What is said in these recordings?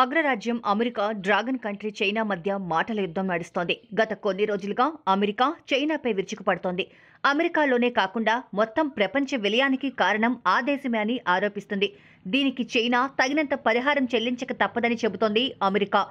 అగ్రరాజ్యం America dragon country China మధ్య మాటల యుద్ధం నడుస్తోంది గత కొన్ని రోజులుగా అమెరికా చైనాపై విరుచుకుపడుతోంది అమెరికాలోనే కాకుండా మొత్తం ప్రపంచ విలయానికి కారణం ఆ దేశమే అని ఆరోపిస్తుంది దీనికి చైనా తగినంత పరిహారం చెల్లించక తప్పదని చెబుతోంది అమెరికా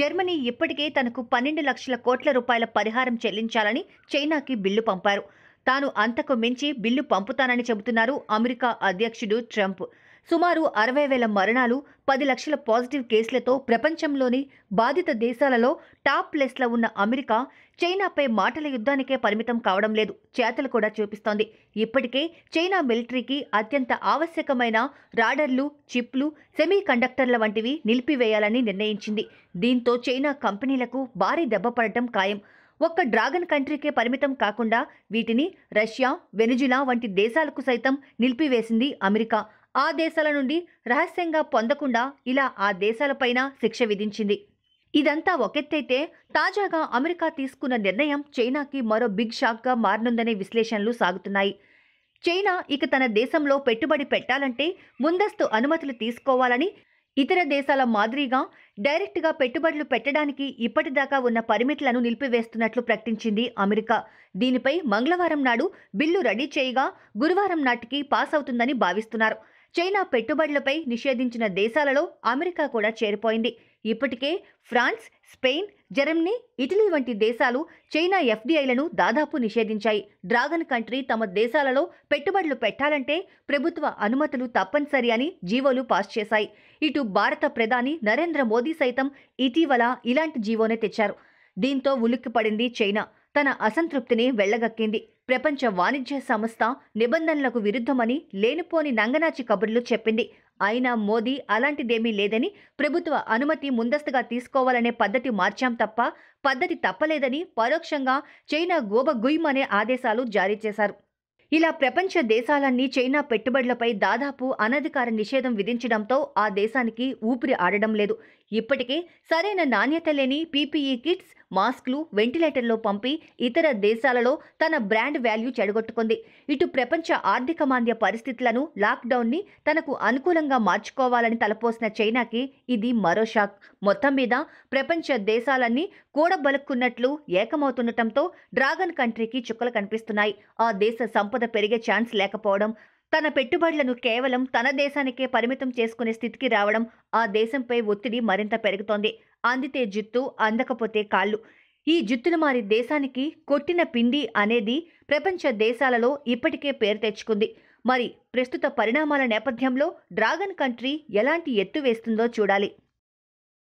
జర్మనీ ఇప్పటికే తనకు పన్నెండు లక్షల కోట్ల రూపాయల పరిహారం చెల్లించాలని చైనాకి బిల్లు పంపారు తాను అంతకు మించి బిల్లు పంపుతానని చెబుతున్నారు అమెరికా అధ్యక్షుడు ట్రంప్ సుమారు అరవై వేల మరణాలు పది లక్షల పాజిటివ్ కేసులతో ప్రపంచంలోని బాధిత దేశాలలో టాప్ ప్లేస్లో ఉన్న అమెరికా చైనాపై మాటల యుద్ధానికే పరిమితం కావడం లేదు చేతలు కూడా చూపిస్తోంది ఇప్పటికే చైనా మిలిటరీకి అత్యంత ఆవశ్యకమైన రాడర్లు చిప్లు సెమీ కండక్టర్ల వంటివి నిలిపివేయాలని నిర్ణయించింది దీంతో చైనా కంపెనీలకు భారీ దెబ్బపడటం ఖాయం ఒక్క డ్రాగన్ కంట్రీకే పరిమితం కాకుండా వీటిని రష్యా వెనుజులా వంటి దేశాలకు సైతం నిలిపివేసింది అమెరికా ఆ దేశాల నుండి రహస్యంగా పొందకుండా ఇలా ఆ దేశాలపైన శిక్ష విధించింది ఇదంతా ఒకెత్తైతే తాజాగా అమెరికా తీసుకున్న నిర్ణయం చైనాకి మరో బిగ్ షాక్గా మారనుందనే విశ్లేషణలు సాగుతున్నాయి చైనా ఇక తన దేశంలో పెట్టుబడి పెట్టాలంటే ముందస్తు అనుమతులు తీసుకోవాలని ఇతర దేశాల మాదిరిగా డైరెక్ట్గా పెట్టుబడులు పెట్టడానికి ఇప్పటిదాకా ఉన్న పరిమితులను నిలిపివేస్తున్నట్లు ప్రకటించింది అమెరికా దీనిపై మంగళవారం నాడు బిల్లు రెడీ చేయగా గురువారం నాటికి పాస్ అవుతుందని భావిస్తున్నారు చైనా పెట్టుబడులపై నిషేధించిన దేశాలలో అమెరికా కూడా చేరిపోయింది ఇప్పటికే ఫ్రాన్స్ స్పెయిన్ జర్మనీ ఇటలీ వంటి దేశాలు చైనా ఎఫ్డీఐలను దాదాపు నిషేధించాయి డ్రాగన్ కంట్రీ తమ దేశాలలో పెట్టుబడులు పెట్టాలంటే ప్రభుత్వ అనుమతులు తప్పనిసరి అని జీవోలు పాస్ చేశాయి ఇటు భారత ప్రధాని నరేంద్ర మోదీ సైతం ఇటీవల ఇలాంటి జీవోనే తెచ్చారు దీంతో ఉలిక్కిపడింది చైనా తన అసంతృప్తిని వెళ్లగక్కింది ప్రపంచ వాణిజ్య సంస్థ నిబంధనలకు విరుద్ధమని లేనిపోని నంగనాచి కబుర్లు చెప్పింది అయినా మోదీ అలాంటిదేమీ లేదని ప్రభుత్వ అనుమతి ముందస్తుగా తీసుకోవాలనే పద్ధతి మార్చాం తప్ప పద్ధతి తప్పలేదని పరోక్షంగా చైనా గోబ అనే ఆదేశాలు జారీ చేశారు ఇలా ప్రపంచ దేశాలన్నీ చైనా పెట్టుబడులపై దాదాపు అనధికార నిషేధం విధించడంతో ఆ దేశానికి ఊపిరి ఆడడం లేదు ఇప్పటికే సరైన నాణ్యత లేని పీపీఈ కిట్స్ మాస్క్లు వెంటిలేటర్లో పంపి ఇతర దేశాలలో తన బ్రాండ్ వాల్యూ చెడగొట్టుకుంది ఇటు ప్రపంచ ఆర్థిక మాంద్య పరిస్థితులను లాక్డౌన్ని తనకు అనుకూలంగా మార్చుకోవాలని తలపోసిన చైనాకి ఇది మరో షాక్ మొత్తం మీద ప్రపంచ దేశాలన్నీ కూడబలుక్కున్నట్లు ఏకమవుతుండటంతో డ్రాగన్ కంట్రీకి చుక్కలు కనిపిస్తున్నాయి ఆ దేశ సంపద పెరిగే ఛాన్స్ లేకపోవడం తన పెట్టుబడులను కేవలం తన దేశానికే పరిమితం చేసుకునే స్థితికి రావడం ఆ దేశంపై ఒత్తిడి మరింత పెరుగుతోంది అందితే జిత్తు అందకపోతే కాళ్ళు ఈ జిత్తులు మారి దేశానికి కొట్టిన పిండి అనేది ప్రపంచ దేశాలలో ఇప్పటికే పేరు తెచ్చుకుంది మరి ప్రస్తుత పరిణామాల నేపథ్యంలో డ్రాగన్ కంట్రీ ఎలాంటి ఎత్తు వేస్తుందో చూడాలి